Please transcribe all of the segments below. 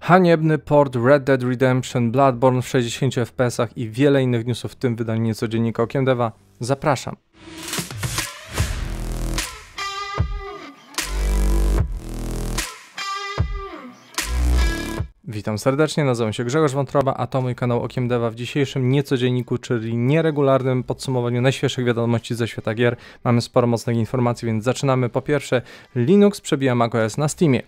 Haniebny port Red Dead Redemption, Bloodborne w 60 fps i wiele innych newsów w tym wydaniu niecodziennika Okiem Deva. Zapraszam. Witam serdecznie, nazywam się Grzegorz Wątroba, a to mój kanał Okiem Deva. W dzisiejszym niecodzienniku, czyli nieregularnym podsumowaniu najświeższych wiadomości ze świata gier mamy sporo mocnych informacji, więc zaczynamy. Po pierwsze, Linux przebija macOS na Steamie.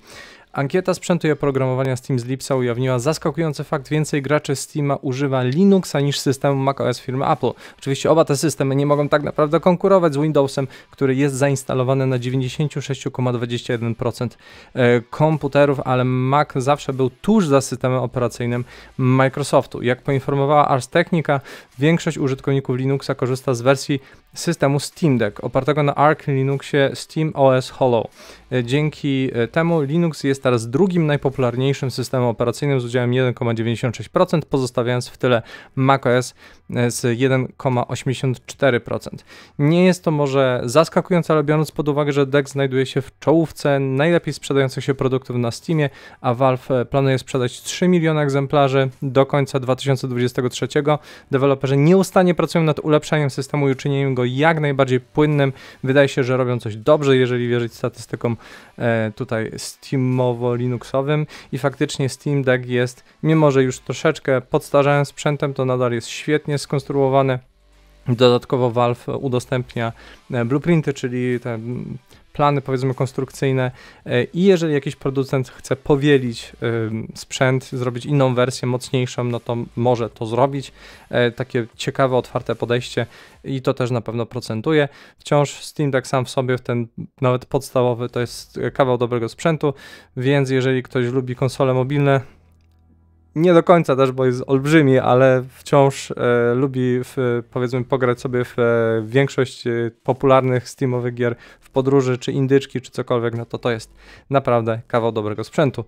Ankieta sprzętu i oprogramowania Steam z Lipsa ujawniła zaskakujący fakt, więcej graczy Steama używa Linuxa niż systemu macOS firmy Apple. Oczywiście oba te systemy nie mogą tak naprawdę konkurować z Windowsem, który jest zainstalowany na 96,21% e, komputerów, ale Mac zawsze był tuż za systemem operacyjnym Microsoftu. Jak poinformowała Ars Technica, większość użytkowników Linuxa korzysta z wersji systemu Steam Deck opartego na Arch Linuxie Steam OS Hollow. E, dzięki e, temu Linux jest teraz drugim najpopularniejszym systemem operacyjnym z udziałem 1,96%, pozostawiając w tyle macOS e, z 1,84%. Nie jest to może zaskakujące, ale biorąc pod uwagę, że DeX znajduje się w czołówce najlepiej sprzedających się produktów na Steamie, a Valve e, planuje sprzedać 3 miliony egzemplarzy do końca 2023, deweloperzy nieustannie pracują nad ulepszaniem systemu i uczynieniem go jak najbardziej płynnym. Wydaje się, że robią coś dobrze, jeżeli wierzyć statystykom E, tutaj Steamowo-Linuxowym i faktycznie Steam Deck jest, mimo że już troszeczkę podstarzałem sprzętem, to nadal jest świetnie skonstruowany. Dodatkowo Valve udostępnia e, blueprinty, czyli te plany powiedzmy konstrukcyjne e, i jeżeli jakiś producent chce powielić e, sprzęt, zrobić inną wersję, mocniejszą, no to może to zrobić. E, takie ciekawe, otwarte podejście i to też na pewno procentuje. Wciąż Steam Deck sam w sobie, ten nawet podstawowy, to jest kawał dobrego sprzętu, więc jeżeli ktoś lubi konsole mobilne, nie do końca też, bo jest olbrzymi, ale wciąż e, lubi w, powiedzmy pograć sobie w e, większość e, popularnych Steamowych gier w podróży, czy indyczki, czy cokolwiek, no to to jest naprawdę kawał dobrego sprzętu.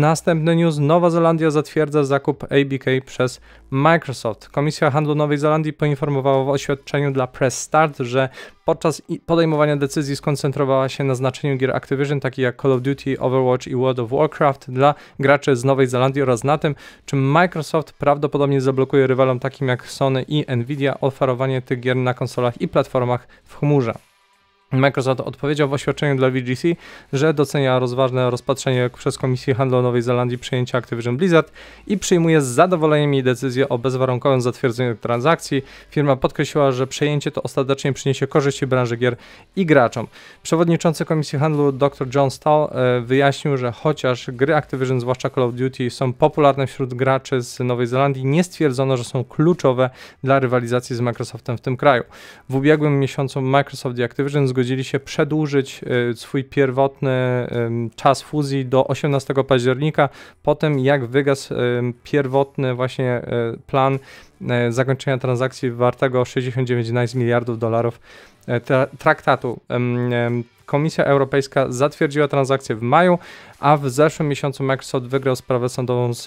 Następny news. Nowa Zelandia zatwierdza zakup ABK przez Microsoft. Komisja Handlu Nowej Zelandii poinformowała w oświadczeniu dla Press Start, że Podczas podejmowania decyzji skoncentrowała się na znaczeniu gier Activision, takich jak Call of Duty, Overwatch i World of Warcraft dla graczy z Nowej Zelandii oraz na tym, czym Microsoft prawdopodobnie zablokuje rywalom takim jak Sony i Nvidia oferowanie tych gier na konsolach i platformach w chmurze. Microsoft odpowiedział w oświadczeniu dla VGC, że docenia rozważne rozpatrzenie przez Komisję Handlu Nowej Zelandii przejęcia Activision Blizzard i przyjmuje z zadowoleniem jej decyzję o bezwarunkowym zatwierdzeniu transakcji. Firma podkreśliła, że przejęcie to ostatecznie przyniesie korzyści branży gier i graczom. Przewodniczący Komisji Handlu dr John Stahl e, wyjaśnił, że chociaż gry Activision, zwłaszcza Call of Duty, są popularne wśród graczy z Nowej Zelandii, nie stwierdzono, że są kluczowe dla rywalizacji z Microsoftem w tym kraju. W ubiegłym miesiącu Microsoft i Activision zgodzili się przedłużyć e, swój pierwotny czas fuzji do 18 października, po tym jak wygasł pierwotny właśnie e, plan e, zakończenia transakcji wartego 69 miliardów dolarów traktatu. Komisja Europejska zatwierdziła transakcję w maju, a w zeszłym miesiącu Microsoft wygrał sprawę sądową z,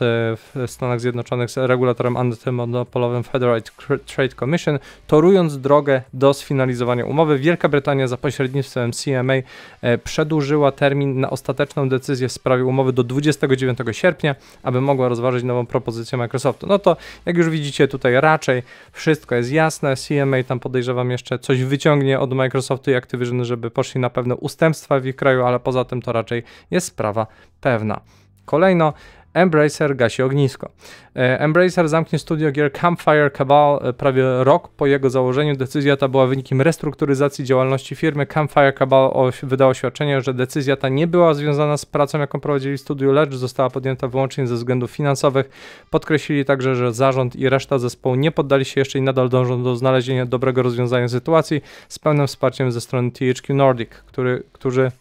w Stanach Zjednoczonych z regulatorem antymonopolowym Federal Trade Commission, torując drogę do sfinalizowania umowy. Wielka Brytania za pośrednictwem CMA e, przedłużyła termin na ostateczną decyzję w sprawie umowy do 29 sierpnia, aby mogła rozważyć nową propozycję Microsoftu. No to jak już widzicie tutaj raczej wszystko jest jasne. CMA tam podejrzewam jeszcze coś wyciągnie od Microsoftu i Activision, żeby poszli na pewno pewne ustępstwa w ich kraju, ale poza tym to raczej jest sprawa pewna. Kolejno Embracer gasi ognisko. E, Embracer zamknie studio gier Campfire Cabal e, prawie rok po jego założeniu. Decyzja ta była wynikiem restrukturyzacji działalności firmy. Campfire Cabal wydało oświadczenie, że decyzja ta nie była związana z pracą, jaką prowadzili w studiu, lecz została podjęta wyłącznie ze względów finansowych. Podkreślili także, że zarząd i reszta zespołu nie poddali się jeszcze i nadal dążą do znalezienia dobrego rozwiązania sytuacji z pełnym wsparciem ze strony THQ Nordic, który, którzy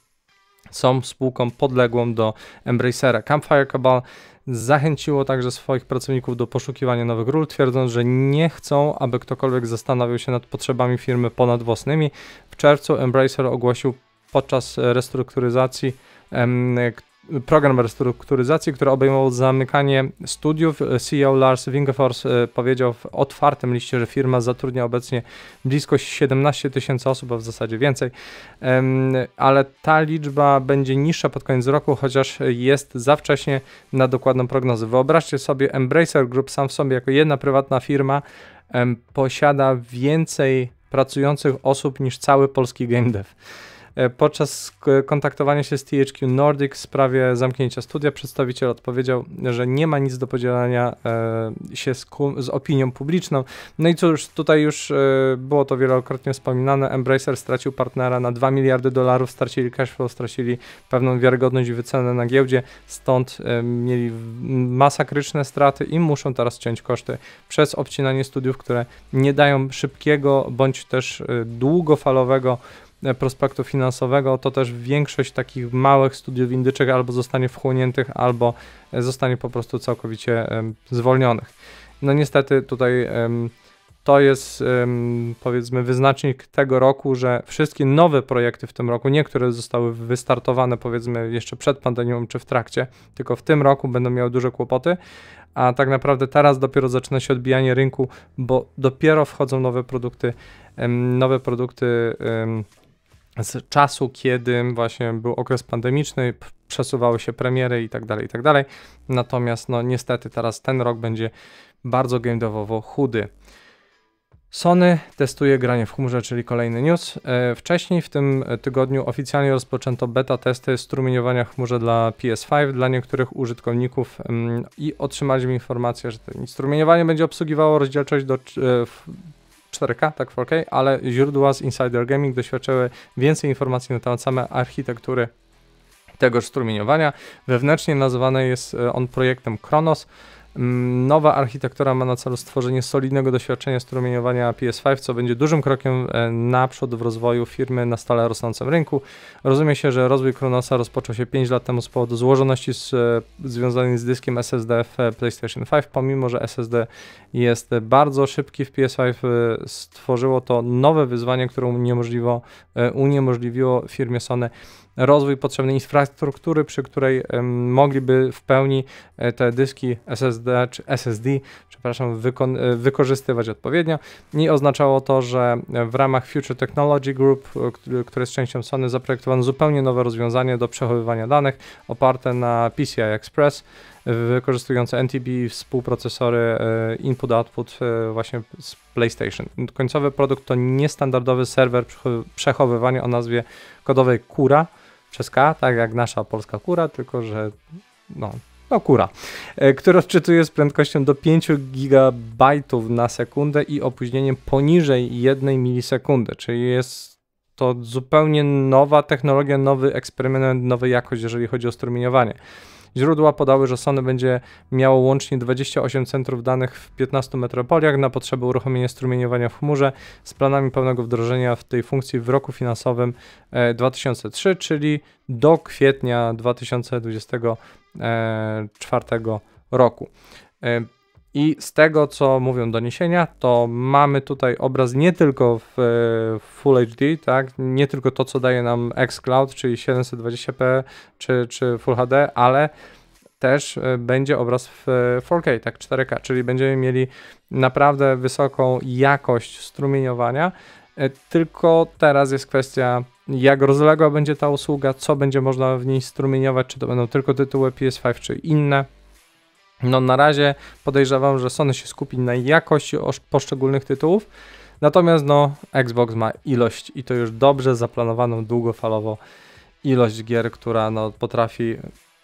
są spółką podległą do Embracera. Campfire Cabal zachęciło także swoich pracowników do poszukiwania nowych ról, twierdząc, że nie chcą, aby ktokolwiek zastanawiał się nad potrzebami firmy ponad własnymi. W czerwcu Embracer ogłosił podczas restrukturyzacji, program restrukturyzacji, który obejmował zamykanie studiów. CEO Lars Wingefors e, powiedział w otwartym liście, że firma zatrudnia obecnie blisko 17 tysięcy osób, a w zasadzie więcej, ale ta liczba będzie niższa pod koniec roku, chociaż jest za wcześnie na dokładną prognozę. Wyobraźcie sobie Embracer Group sam w sobie jako jedna prywatna firma posiada więcej pracujących osób niż cały polski game dev. E, podczas kontaktowania się z THQ Nordic w sprawie zamknięcia studia przedstawiciel odpowiedział, że nie ma nic do podzielania e, się z, z opinią publiczną. No i cóż, tutaj już e, było to wielokrotnie wspominane, Embracer stracił partnera na 2 miliardy dolarów, stracili cashflow, stracili pewną wiarygodność i wycenę na giełdzie, stąd mieli masakryczne straty i muszą teraz ciąć koszty przez obcinanie studiów, które nie dają szybkiego bądź też długofalowego E, prospektu finansowego, to też większość takich małych studiów indyczych albo zostanie wchłoniętych, albo e, zostanie po prostu całkowicie zwolnionych. No niestety tutaj to jest powiedzmy wyznacznik tego roku, że wszystkie nowe projekty w tym roku, niektóre zostały wystartowane powiedzmy jeszcze przed pandemią czy w trakcie, tylko w tym roku będą miały duże kłopoty, a tak naprawdę teraz dopiero zaczyna się odbijanie rynku, bo dopiero wchodzą nowe produkty, nowe produkty z czasu, kiedy właśnie był okres pandemiczny, przesuwały się premiery i tak dalej, i tak dalej. Natomiast no niestety teraz ten rok będzie bardzo gamedowowo chudy. Sony testuje granie w chmurze, czyli kolejny news. E, wcześniej w tym tygodniu oficjalnie rozpoczęto beta testy strumieniowania w chmurze dla PS5 dla niektórych użytkowników mm, i otrzymaliśmy informację, że strumieniowanie będzie obsługiwało rozdzielczość do e, 4K, tak 4K, ale źródła z Insider Gaming doświadczyły więcej informacji na temat samej architektury tegoż strumieniowania. Wewnętrznie nazywany jest e, on projektem Kronos. Nowa architektura ma na celu stworzenie solidnego doświadczenia strumieniowania PS5, co będzie dużym krokiem e, naprzód w rozwoju firmy na stale rosnącym rynku. Rozumie się, że rozwój Kronosa rozpoczął się 5 lat temu z powodu złożoności z, e, związanej z dyskiem SSD w e, PlayStation 5. Pomimo, że SSD jest bardzo szybki w PS5, stworzyło to nowe wyzwanie, które uniemożliwiło, uniemożliwiło firmie Sony rozwój potrzebnej infrastruktury, przy której mogliby w pełni e, te dyski SSD czy SSD, przepraszam, e, wykorzystywać odpowiednio i oznaczało to, że w ramach Future Technology Group, e, które jest częścią Sony, zaprojektowano zupełnie nowe rozwiązanie do przechowywania danych oparte na PCI Express wykorzystujące NTB współprocesory input-output właśnie z PlayStation. Końcowy produkt to niestandardowy serwer przechowywania o nazwie kodowej Kura, przez K, tak jak nasza polska kura, tylko że no, no kura, e, która odczytuje z prędkością do 5 GB na sekundę i opóźnieniem poniżej 1 milisekundy, czyli jest to zupełnie nowa technologia, nowy eksperyment, nowa jakość, jeżeli chodzi o strumieniowanie. Źródła podały, że Sony będzie miało łącznie 28 centrów danych w 15 metropoliach na potrzeby uruchomienia strumieniowania w chmurze z planami pełnego wdrożenia w tej funkcji w roku finansowym 2003, e, czyli do kwietnia 2024 e, roku. E, i z tego, co mówią doniesienia, to mamy tutaj obraz nie tylko w, e, Full HD, tak? nie tylko to, co daje nam xCloud, czyli 720p czy, czy Full HD, ale też e, będzie obraz w 4K, e, tak 4K, czyli będziemy mieli naprawdę wysoką jakość strumieniowania. Tylko teraz jest kwestia, jak rozległa będzie ta usługa, co będzie można w niej strumieniować, czy to będą tylko tytuły PS5, czy inne. No na razie podejrzewam, że Sony się skupi na jakości poszczególnych tytułów, natomiast no Xbox ma ilość i to już dobrze zaplanowaną długofalowo ilość gier, która no potrafi,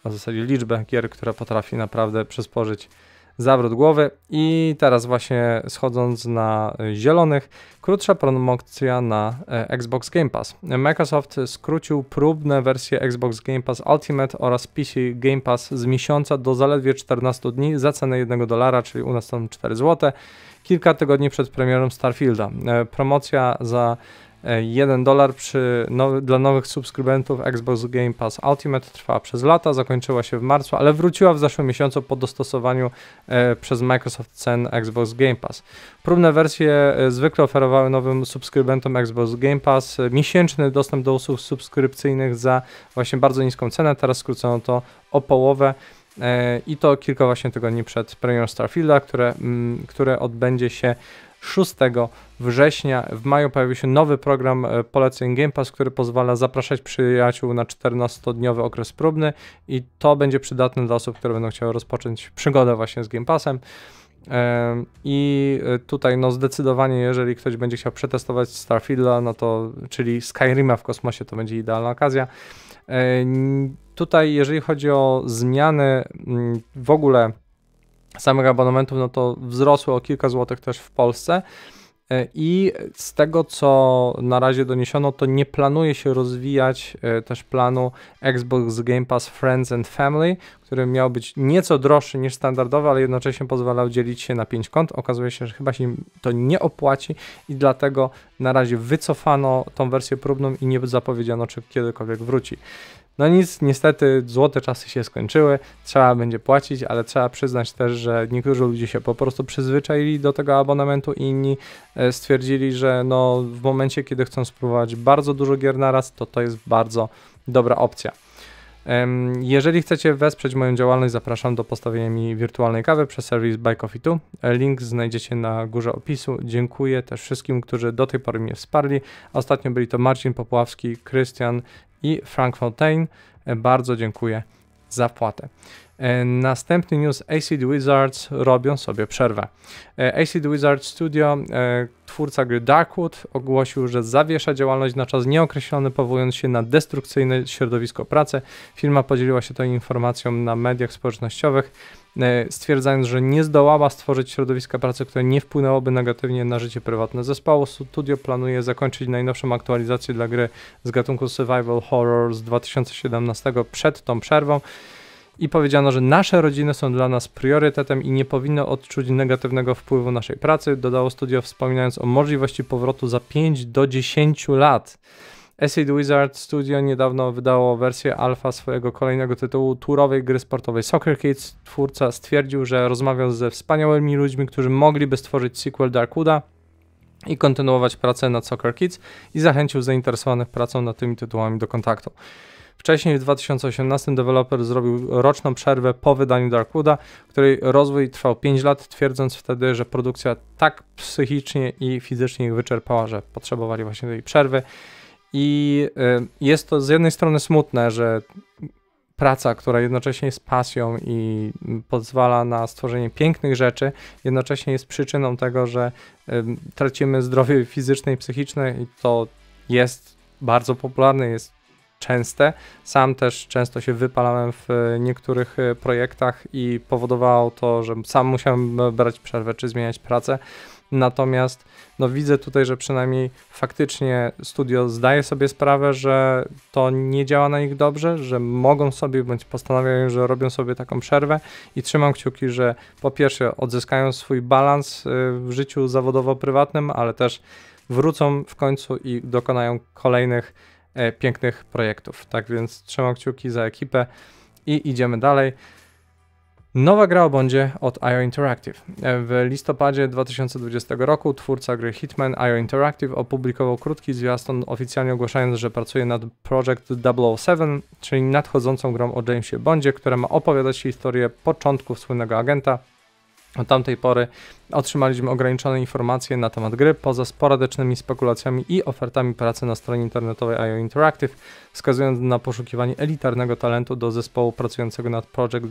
na zasadzie liczbę gier, która potrafi naprawdę przysporzyć zawrót głowy i teraz właśnie schodząc na zielonych, krótsza promocja na e, Xbox Game Pass. Microsoft skrócił próbne wersje Xbox Game Pass Ultimate oraz PC Game Pass z miesiąca do zaledwie 14 dni za cenę 1 dolara, czyli u nas tam 4 zł, kilka tygodni przed premierą Starfielda. E, promocja za 1 e, dolar przy now, dla nowych subskrybentów Xbox Game Pass Ultimate trwała przez lata, zakończyła się w marcu, ale wróciła w zeszłym miesiącu po dostosowaniu e, przez Microsoft cen Xbox Game Pass. Próbne wersje e, zwykle oferowały nowym subskrybentom Xbox Game Pass e, miesięczny dostęp do usług subskrypcyjnych za właśnie bardzo niską cenę, teraz skrócono to o połowę. I to kilka właśnie tygodni przed premierą Starfielda, które, mm, które odbędzie się 6 września. W maju pojawił się nowy program e, Poleceń Game Pass, który pozwala zapraszać przyjaciół na 14-dniowy okres próbny i to będzie przydatne dla osób, które będą chciały rozpocząć przygodę właśnie z Game Passem. E, I e, tutaj no zdecydowanie, jeżeli ktoś będzie chciał przetestować Starfielda, no to, czyli Skyrima w kosmosie, to będzie idealna okazja. Tutaj, jeżeli chodzi o zmiany w ogóle samych abonamentów, no to wzrosły o kilka złotych też w Polsce. E, I z tego, co na razie doniesiono, to nie planuje się rozwijać e, też planu Xbox Game Pass Friends and Family, który miał być nieco droższy niż standardowy, ale jednocześnie pozwalał dzielić się na 5 kont. Okazuje się, że chyba się to nie opłaci i dlatego na razie wycofano tą wersję próbną i nie zapowiedziano, czy kiedykolwiek wróci. No nic, niestety złote czasy się skończyły, trzeba będzie płacić, ale trzeba przyznać też, że niektórzy ludzie się po prostu przyzwyczaili do tego abonamentu i inni e, stwierdzili, że no w momencie, kiedy chcą spróbować bardzo dużo gier naraz, to to jest bardzo dobra opcja. Jeżeli chcecie wesprzeć moją działalność, zapraszam do postawienia mi wirtualnej kawy przez serwis Buy Coffee 2. E, link znajdziecie na górze opisu. Dziękuję też wszystkim, którzy do tej pory mnie wsparli. Ostatnio byli to Marcin Popławski, Krystian i Frank Fontaine. E, bardzo dziękuję za płatę. E, następny news: AC Wizards robią sobie przerwę. E, AC Wizards Studio twórca gry Darkwood ogłosił, że zawiesza działalność na czas nieokreślony, powołując się na destrukcyjne środowisko pracy. Firma podzieliła się tą informacją na mediach społecznościowych, e, stwierdzając, że nie zdołała stworzyć środowiska pracy, które nie wpłynęłoby negatywnie na życie prywatne zespołu. Studio planuje zakończyć najnowszą aktualizację dla gry z gatunku Survival Horror z 2017 przed tą przerwą i powiedziano, że nasze rodziny są dla nas priorytetem i nie powinno odczuć negatywnego wpływu naszej pracy, dodało studio wspominając o możliwości powrotu za 5 do 10 lat. Acid Wizard Studio niedawno wydało wersję alfa swojego kolejnego tytułu turowej gry sportowej Soccer Kids. Twórca stwierdził, że rozmawiał ze wspaniałymi ludźmi, którzy mogliby stworzyć sequel Darkwooda i kontynuować pracę nad Soccer Kids i zachęcił zainteresowanych pracą nad tymi tytułami do kontaktu. Wcześniej w 2018 deweloper zrobił roczną przerwę po wydaniu Darkwooda, której rozwój trwał 5 lat, twierdząc wtedy, że produkcja tak psychicznie i fizycznie ich wyczerpała, że potrzebowali właśnie tej przerwy. I y, jest to z jednej strony smutne, że praca, która jednocześnie jest pasją i pozwala na stworzenie pięknych rzeczy, jednocześnie jest przyczyną tego, że tracimy zdrowie fizyczne i psychiczne i to jest bardzo popularne, jest częste. Sam też często się wypalałem w e, niektórych e, projektach i powodowało to, że sam musiałem e, brać przerwę czy zmieniać pracę. Natomiast no, widzę tutaj, że przynajmniej faktycznie studio zdaje sobie sprawę, że to nie działa na nich dobrze, że mogą sobie bądź postanawiają, że robią sobie taką przerwę i trzymam kciuki, że po pierwsze odzyskają swój balans w życiu zawodowo-prywatnym, ale też wrócą w końcu i dokonają kolejnych E, pięknych projektów. Tak więc trzymam kciuki za ekipę i idziemy dalej. Nowa gra o Bondzie od IO Interactive. E, w listopadzie 2020 roku twórca gry Hitman IO Interactive opublikował krótki zwiastun oficjalnie ogłaszając, że pracuje nad Project 007, czyli nadchodzącą grą o Jamesie Bondzie, która ma opowiadać historię początków słynnego agenta, od tamtej pory otrzymaliśmy ograniczone informacje na temat gry, poza sporadycznymi spekulacjami i ofertami pracy na stronie internetowej IO Interactive, wskazując na poszukiwanie elitarnego talentu do zespołu pracującego nad Project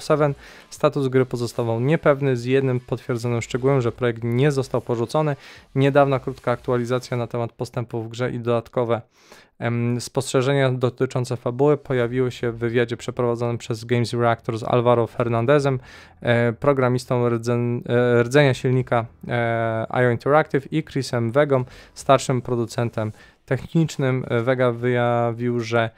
007. Status gry pozostawał niepewny, z jednym potwierdzonym szczegółem, że projekt nie został porzucony. Niedawna krótka aktualizacja na temat postępów w grze i dodatkowe Spostrzeżenia dotyczące fabuły pojawiły się w wywiadzie przeprowadzonym przez Games Reactor z Alvaro Fernandezem, e, programistą rdzeń, e, rdzenia silnika e, IO Interactive i Chrisem Wegą, starszym producentem technicznym. Vega wyjawił, że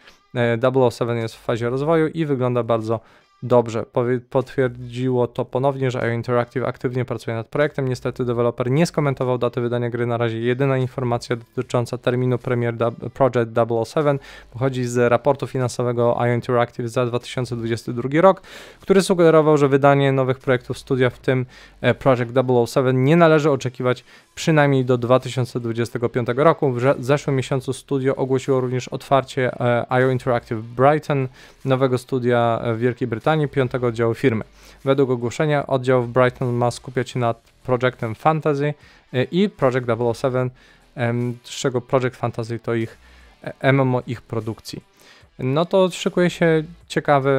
007 jest w fazie rozwoju i wygląda bardzo Dobrze, potwierdziło to ponownie, że IO Interactive aktywnie pracuje nad projektem. Niestety deweloper nie skomentował daty wydania gry na razie. Jedyna informacja dotycząca terminu premier Project 007 pochodzi z raportu finansowego IO Interactive za 2022 rok, który sugerował, że wydanie nowych projektów studia, w tym e, Project 007, nie należy oczekiwać przynajmniej do 2025 roku. W zeszłym miesiącu studio ogłosiło również otwarcie e, IO Interactive Brighton, nowego studia e, w Wielkiej Brytanii zadanie piątego oddziału firmy. Według ogłoszenia oddział w Brighton ma skupiać się nad projektem Fantasy e, i Project 007, z czego Project Fantasy to ich e, MMO ich produkcji no to szykuje się ciekawy,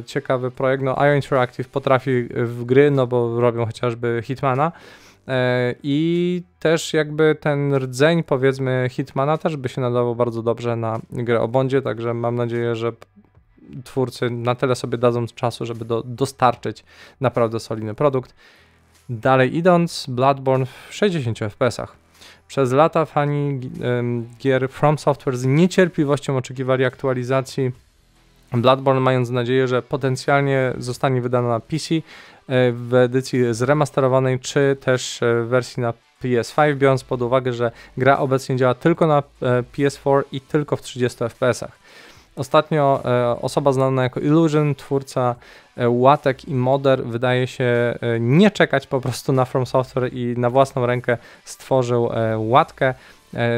e, ciekawy projekt. No, IO Interactive potrafi w gry, no bo robią chociażby Hitmana. I też jakby ten rdzeń, powiedzmy, Hitmana też by się nadawał bardzo dobrze na grę o Bondzie, także mam nadzieję, że twórcy na tyle sobie dadzą czasu, żeby do, dostarczyć naprawdę solidny produkt. Dalej idąc, Bloodborne w 60 fpsach. Przez lata fani gier From Software z niecierpliwością oczekiwali aktualizacji Bloodborne, mając nadzieję, że potencjalnie zostanie wydana na PC e, w edycji zremasterowanej, czy też e, w wersji na PS5, biorąc pod uwagę, że gra obecnie działa tylko na e, PS4 i tylko w 30 fpsach. Ostatnio e, osoba znana jako Illusion, twórca e, łatek i moder, wydaje się e, nie czekać po prostu na From Software i na własną rękę stworzył łatkę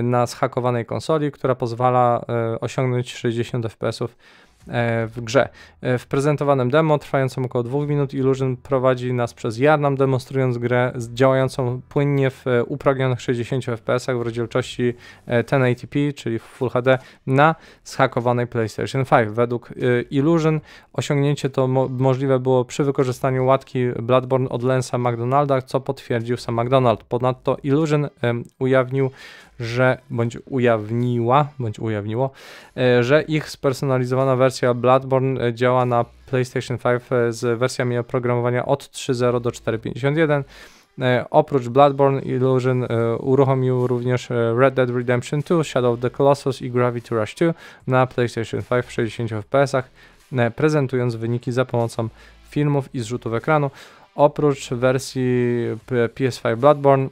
na zhakowanej konsoli, która pozwala osiągnąć 60 fps E, w grze. E, w prezentowanym demo, trwającym około 2 minut, Illusion prowadzi nas przez jarnam, demonstrując grę działającą płynnie w upragnionych 60 fps w rozdzielczości 1080p, e, czyli w Full HD, na zhakowanej PlayStation 5. Według Illusion osiągnięcie to mo możliwe było przy wykorzystaniu łatki Bloodborne od Lensa McDonalda, co potwierdził sam McDonald. Ponadto Illusion um, ujawnił że bądź ujawniła, bądź ujawniło, e, że ich spersonalizowana wersja Bloodborne e, działa na PlayStation 5 e, z wersjami oprogramowania od 3.0 do 4.51. Oprócz Bloodborne, Illusion uruchomił również Red Dead Redemption 2, Shadow of the Colossus i Gravity Rush 2 na PlayStation 5 w 60 fps, prezentując wyniki za pomocą filmów i zrzutów ekranu. Oprócz wersji PS5 Bloodborne,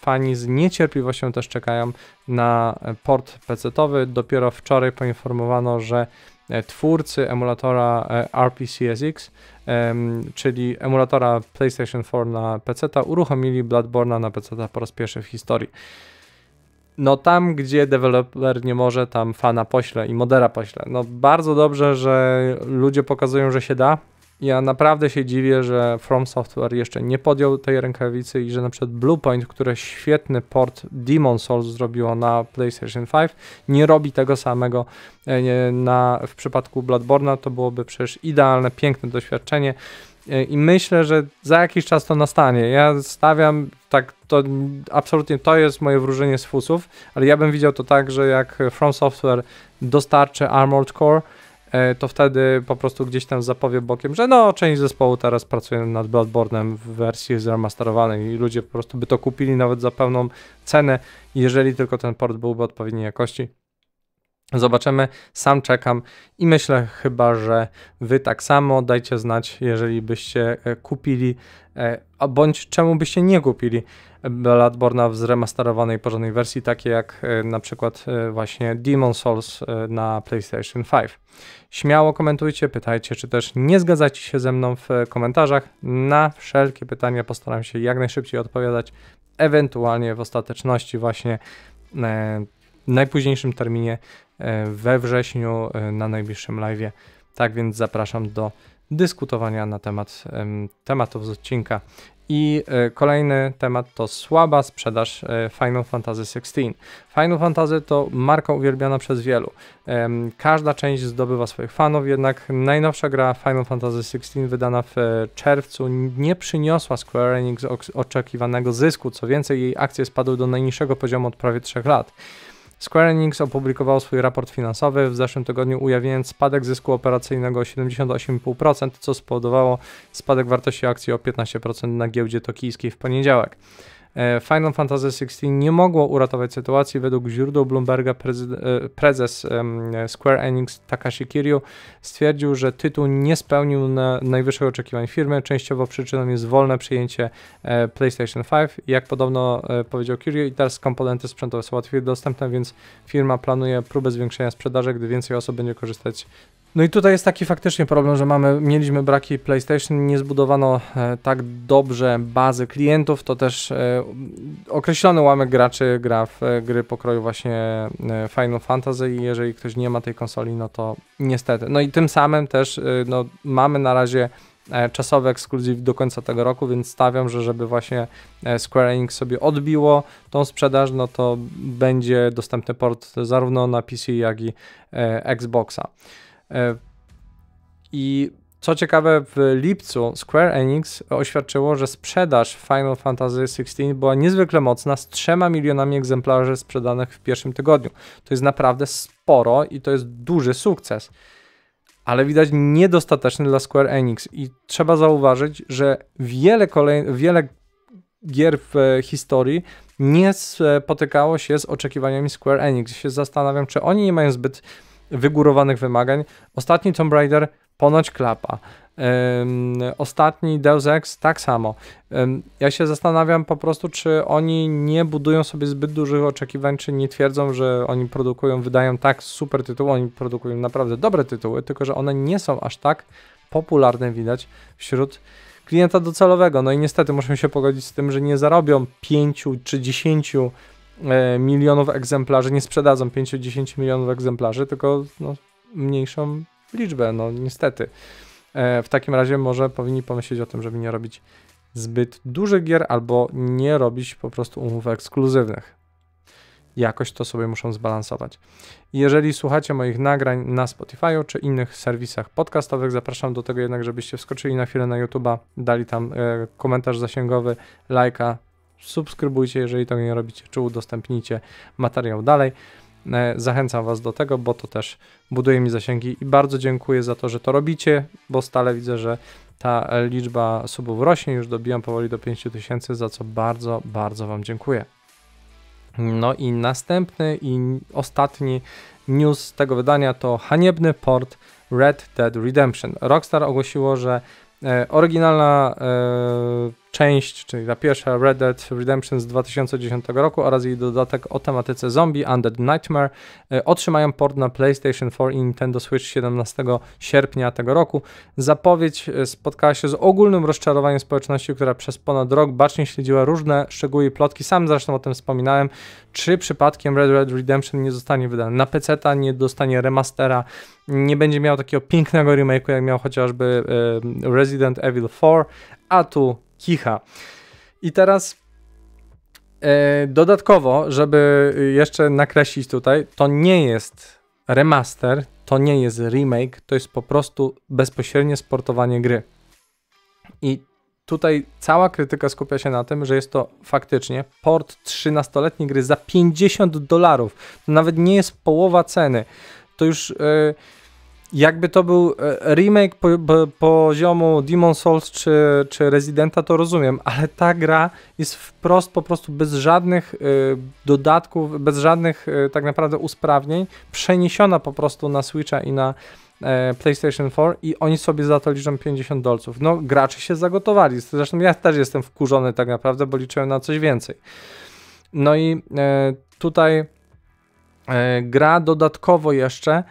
fani z niecierpliwością też czekają na port pc owy Dopiero wczoraj poinformowano, że e, twórcy emulatora e, RPCSX, czyli emulatora PlayStation 4 na PC, uruchomili Bloodborne na PC po raz pierwszy w historii. No tam, gdzie deweloper nie może, tam fana pośle i modera pośle. No bardzo dobrze, że ludzie pokazują, że się da, ja naprawdę się dziwię, że From Software jeszcze nie podjął tej rękawicy i że na przykład Bluepoint, które świetny port Demon Souls zrobiło na PlayStation 5, nie robi tego samego e, na, w przypadku Bloodborne'a. To byłoby przecież idealne, piękne doświadczenie e, i myślę, że za jakiś czas to nastanie. Ja stawiam tak, to absolutnie to jest moje wróżenie z fusów, ale ja bym widział to tak, że jak From Software dostarczy Armored Core, E, to wtedy po prostu gdzieś tam zapowie bokiem, że no, część zespołu teraz pracuje nad Bloodborne'em w wersji zremasterowanej i ludzie po prostu by to kupili nawet za pełną cenę, jeżeli tylko ten port byłby odpowiedniej jakości. Zobaczymy, sam czekam i myślę chyba, że Wy tak samo dajcie znać, jeżeli byście e, kupili, e, bądź czemu byście nie kupili Bladborna w zremasterowanej, porządnej wersji, takie jak e, na przykład właśnie Demon Souls na PlayStation 5. Śmiało komentujcie, pytajcie, czy też nie zgadzacie się ze mną w komentarzach. Na wszelkie pytania postaram się jak najszybciej odpowiadać, ewentualnie w ostateczności właśnie najpóźniejszym terminie E, we wrześniu e, na najbliższym live. Tak więc zapraszam do dyskutowania na temat tematów z odcinka. I e, kolejny temat to słaba sprzedaż Final Fantasy XVI. Final Fantasy to marka uwielbiana przez wielu. Każda część zdobywa swoich fanów, jednak najnowsza gra Final Fantasy XVI wydana w czerwcu nie przyniosła Square Enix oczekiwanego zysku. Co więcej, jej akcje spadły do najniższego poziomu od prawie 3 lat. Square Enix opublikował swój raport finansowy w zeszłym tygodniu, ujawniając spadek zysku operacyjnego o 78,5%, co spowodowało spadek wartości akcji o 15% na giełdzie tokijskiej w poniedziałek. E, Final Fantasy XVI nie mogło uratować sytuacji. Według źródeł Bloomberga e, prezes Square Enix Takashi Kiryu stwierdził, że tytuł nie spełnił na najwyższych oczekiwań firmy. Częściowo przyczyną jest wolne przyjęcie e, PlayStation 5. Jak podobno powiedział Kiryu, i teraz komponenty sprzętowe są łatwiej dostępne, więc firma planuje próbę zwiększenia sprzedaży, gdy więcej osób będzie korzystać no i tutaj jest taki faktycznie problem, że mamy, mieliśmy braki PlayStation, nie zbudowano e, tak dobrze bazy klientów, to też e, określony łamek graczy gra w e, gry pokroju właśnie Final Fantasy i jeżeli ktoś nie ma tej konsoli, no to niestety. No i tym samym też no, mamy na razie czasowy ekskluzyw do końca tego roku, więc stawiam, że żeby właśnie Square Enix sobie odbiło tą sprzedaż, no to będzie dostępny port zarówno na PC, jak i Xboxa. E, I co ciekawe, w lipcu Square Enix oświadczyło, że sprzedaż Final Fantasy XVI była niezwykle mocna, z 3 milionami egzemplarzy sprzedanych w pierwszym tygodniu. To jest naprawdę sporo i to jest duży sukces. Ale widać niedostateczny dla Square Enix i trzeba zauważyć, że wiele, kolej, wiele gier w historii nie spotykało e, się z oczekiwaniami Square Enix. Się zastanawiam, czy oni nie mają zbyt wygórowanych wymagań. Ostatni Tomb Raider ponoć klapa. Um, ostatni Deus Ex tak samo. Um, ja się zastanawiam po prostu, czy oni nie budują sobie zbyt dużych oczekiwań, czy nie twierdzą, że oni produkują, wydają tak super tytuły, oni produkują naprawdę dobre tytuły, tylko że one nie są aż tak popularne widać wśród klienta docelowego. No i niestety musimy się pogodzić z tym, że nie zarobią 5 czy 10 E, milionów egzemplarzy, nie sprzedadzą 5-10 milionów egzemplarzy, tylko no, mniejszą liczbę, no niestety. E, w takim razie może powinni pomyśleć o tym, żeby nie robić zbyt dużych gier albo nie robić po prostu umów ekskluzywnych. Jakoś to sobie muszą zbalansować. Jeżeli słuchacie moich nagrań na Spotify czy innych serwisach podcastowych, zapraszam do tego jednak, żebyście wskoczyli na chwilę na YouTube'a, dali tam e, komentarz zasięgowy, lajka, subskrybujcie, jeżeli tego nie robicie, czy udostępnijcie materiał dalej. E, zachęcam Was do tego, bo to też buduje mi zasięgi i bardzo dziękuję za to, że to robicie, bo stale widzę, że ta liczba subów rośnie, już dobijam powoli do 5000, za co bardzo, bardzo Wam dziękuję. No i następny i ostatni news z tego wydania to haniebny port Red Dead Redemption. Rockstar ogłosiło, że e, oryginalna e, część, czyli ta pierwsza Red Dead Redemption z 2010 roku oraz jej dodatek o tematyce zombie Undead Nightmare e, otrzymają port na PlayStation 4 i Nintendo Switch 17 sierpnia tego roku. Zapowiedź e, spotkała się z ogólnym rozczarowaniem społeczności, która przez ponad rok bacznie śledziła różne szczegóły i plotki. Sam zresztą o tym wspominałem, czy przypadkiem Red Dead Redemption nie zostanie wydany na PC, nie dostanie remastera, nie będzie miał takiego pięknego remake'u, jak miał chociażby e, Resident Evil 4, a tu kicha. I teraz e, dodatkowo, żeby jeszcze nakreślić tutaj, to nie jest remaster, to nie jest remake, to jest po prostu bezpośrednie sportowanie gry. I tutaj cała krytyka skupia się na tym, że jest to faktycznie port 13-letniej gry za 50 dolarów. To nawet nie jest połowa ceny. To już. E, jakby to był e, remake po, po, poziomu Demon Souls czy, czy Residenta, to rozumiem, ale ta gra jest wprost po prostu bez żadnych y, dodatków, bez żadnych y, tak naprawdę usprawnień, przeniesiona po prostu na Switcha i na y, PlayStation 4 i oni sobie za to liczą 50 dolców. No, gracze się zagotowali, zresztą ja też jestem wkurzony tak naprawdę, bo liczyłem na coś więcej. No i tutaj gra dodatkowo jeszcze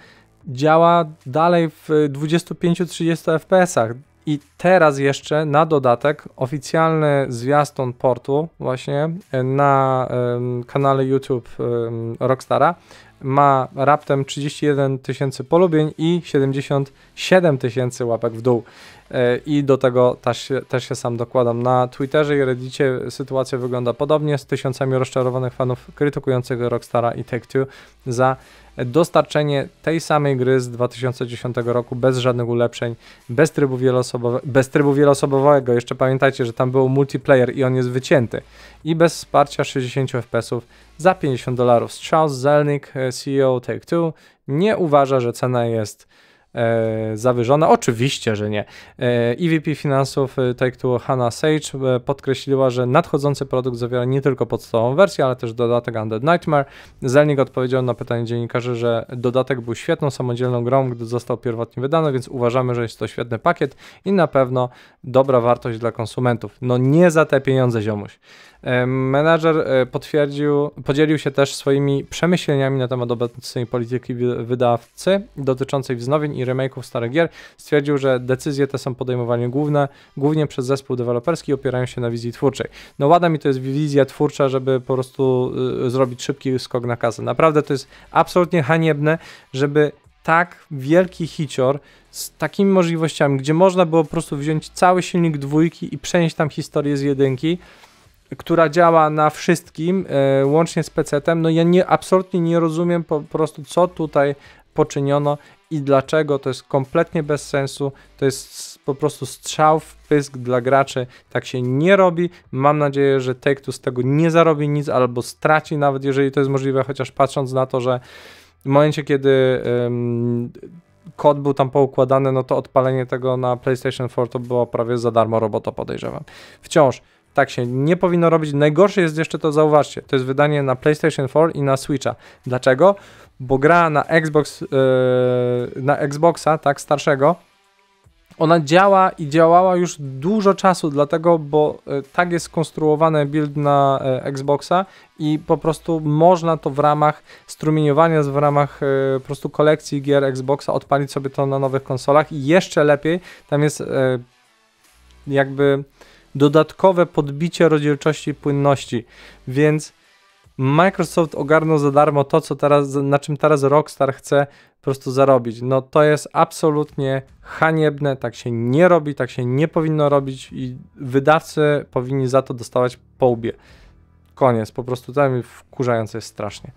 działa dalej w 25-30 fps I teraz jeszcze na dodatek oficjalny zwiastun portu właśnie e, na um, kanale YouTube um, Rockstara ma raptem 31 tysięcy polubień i 77 tysięcy łapek w dół. E, i do tego też, też się sam dokładam. Na Twitterze i Reddicie sytuacja wygląda podobnie, z tysiącami rozczarowanych fanów krytykujących Rockstara i Take-Two za dostarczenie tej samej gry z 2010 roku bez żadnych ulepszeń, bez trybu, wieloosobowe, bez trybu wieloosobowego, jeszcze pamiętajcie, że tam był multiplayer i on jest wycięty, i bez wsparcia 60 fpsów za 50 dolarów. Strauss Zelnick, e, CEO Take-Two, nie uważa, że cena jest E, zawyżona? Oczywiście, że nie. EVP e finansów e, Take-Two Hannah Sage podkreśliła, że nadchodzący produkt zawiera nie tylko podstawową wersję, ale też dodatek Undead Nightmare. Zelnik odpowiedział na pytanie dziennikarzy, że dodatek był świetną, samodzielną grą, gdy został pierwotnie wydany, więc uważamy, że jest to świetny pakiet i na pewno dobra wartość dla konsumentów. No nie za te pieniądze, ziomuś. E, menadżer e, potwierdził, podzielił się też swoimi przemyśleniami na temat obecnej polityki wydawcy dotyczącej wznowień i remake'ów starych gier. Stwierdził, że decyzje te są podejmowane główne, głównie przez zespół deweloperski i opierają się na wizji twórczej. No ładna mi to jest wizja twórcza, żeby po prostu y, zrobić szybki skok na kasę. Naprawdę to jest absolutnie haniebne, żeby tak wielki hicior z takimi możliwościami, gdzie można było po prostu wziąć cały silnik dwójki i przenieść tam historię z jedynki, która działa na wszystkim, e, łącznie z PC-tem, no ja nie, absolutnie nie rozumiem po prostu, co tutaj poczyniono i dlaczego. To jest kompletnie bez sensu. To jest po prostu strzał w pysk dla graczy. Tak się nie robi. Mam nadzieję, że Take-Two z tego nie zarobi nic albo straci, nawet jeżeli to jest możliwe, chociaż patrząc na to, że w momencie, kiedy kod był tam poukładany, no to odpalenie tego na PlayStation 4 to było prawie za darmo robota, podejrzewam. Wciąż tak się nie powinno robić. Najgorsze jest jeszcze to, zauważcie, to jest wydanie na PlayStation 4 i na Switcha. Dlaczego? Bo gra na Xbox, yy, na Xboxa, tak, starszego, ona działa i działała już dużo czasu, dlatego, bo y, tak jest skonstruowany build na y, Xboxa i po prostu można to w ramach strumieniowania, w ramach y, po prostu kolekcji gier Xboxa odpalić sobie to na nowych konsolach i jeszcze lepiej, tam jest jakby dodatkowe podbicie rozdzielczości i płynności, więc Microsoft ogarnął za darmo to, co teraz, na czym teraz Rockstar chce po prostu zarobić. No to jest absolutnie haniebne, tak się nie robi, tak się nie powinno robić i wydawcy powinni za to dostawać po łbie. Koniec, po prostu to mi wkurzające jest strasznie.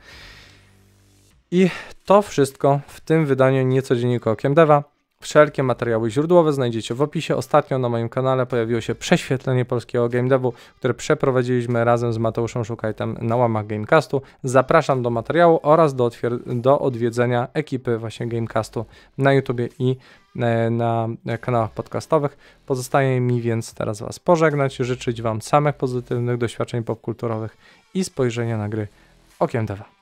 I to wszystko w tym wydaniu nieco dziennika Okiem Deva. Wszelkie materiały źródłowe znajdziecie w opisie. Ostatnio na moim kanale pojawiło się prześwietlenie polskiego game devu, które przeprowadziliśmy razem z Mateuszem Szukajtem na łamach Gamecastu. Zapraszam do materiału oraz do, do odwiedzenia ekipy właśnie Gamecastu na YouTubie i e, na kanałach podcastowych. Pozostaje mi więc teraz Was pożegnać, życzyć Wam samych pozytywnych doświadczeń popkulturowych i spojrzenia na gry okiem deva.